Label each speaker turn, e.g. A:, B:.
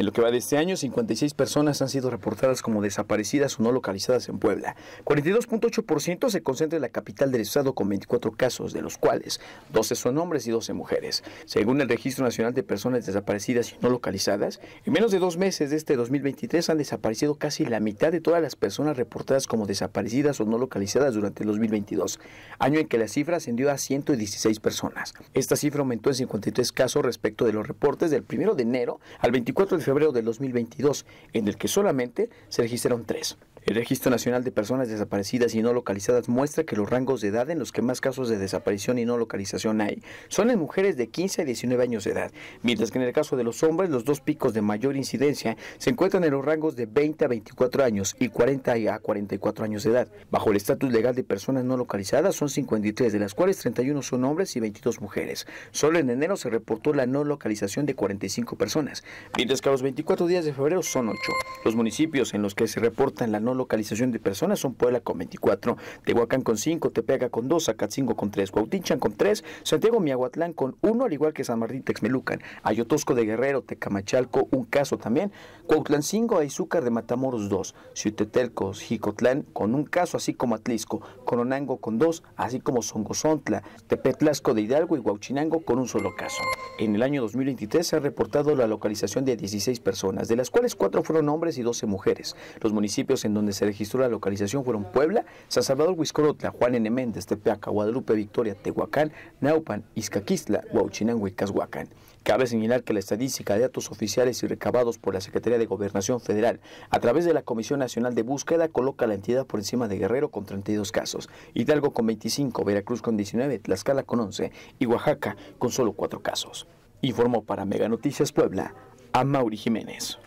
A: En lo que va de este año, 56 personas han sido reportadas como desaparecidas o no localizadas en Puebla. 42.8% se concentra en la capital del estado con 24 casos, de los cuales 12 son hombres y 12 mujeres. Según el Registro Nacional de Personas Desaparecidas y No Localizadas, en menos de dos meses de este 2023 han desaparecido casi la mitad de todas las personas reportadas como desaparecidas o no localizadas durante el 2022, año en que la cifra ascendió a 116 personas. Esta cifra aumentó en 53 casos respecto de los reportes del 1 de enero al 24 de febrero febrero del 2022, en el que solamente se registraron tres. El Registro Nacional de Personas Desaparecidas y No Localizadas muestra que los rangos de edad en los que más casos de desaparición y no localización hay son en mujeres de 15 a 19 años de edad, mientras que en el caso de los hombres los dos picos de mayor incidencia se encuentran en los rangos de 20 a 24 años y 40 a 44 años de edad. Bajo el estatus legal de personas no localizadas son 53, de las cuales 31 son hombres y 22 mujeres. Solo en enero se reportó la no localización de 45 personas, mientras que a los 24 días de febrero son 8. Los municipios en los que se reportan la localización de personas son Puebla con 24, Tehuacán con 5, Tepeaca con 2, Acatzingo con 3, Huautinchan con 3, Santiago Miahuatlán con 1, al igual que San Martín Texmelucan, Ayotosco de Guerrero, Tecamachalco, un caso también, Cuautlancingo, Aizúcar de Matamoros 2, Ciutetelco, Jicotlán con un caso, así como Atlisco, Coronango con 2, así como Songozontla, Tepetlasco de Hidalgo y Huauchinango con un solo caso. En el año 2023 se ha reportado la localización de 16 personas, de las cuales 4 fueron hombres y 12 mujeres. Los municipios en donde donde se registró la localización fueron Puebla, San Salvador Huiscorotla, Juan N. Méndez, Tepeaca, Guadalupe Victoria, Tehuacán, Naupan, Izcaquistla, Huauchinango y Cazhuacán. Cabe señalar que la estadística de datos oficiales y recabados por la Secretaría de Gobernación Federal a través de la Comisión Nacional de Búsqueda coloca la entidad por encima de Guerrero con 32 casos, Hidalgo con 25, Veracruz con 19, Tlaxcala con 11 y Oaxaca con solo 4 casos. Informó para Mega Noticias Puebla a Mauri Jiménez.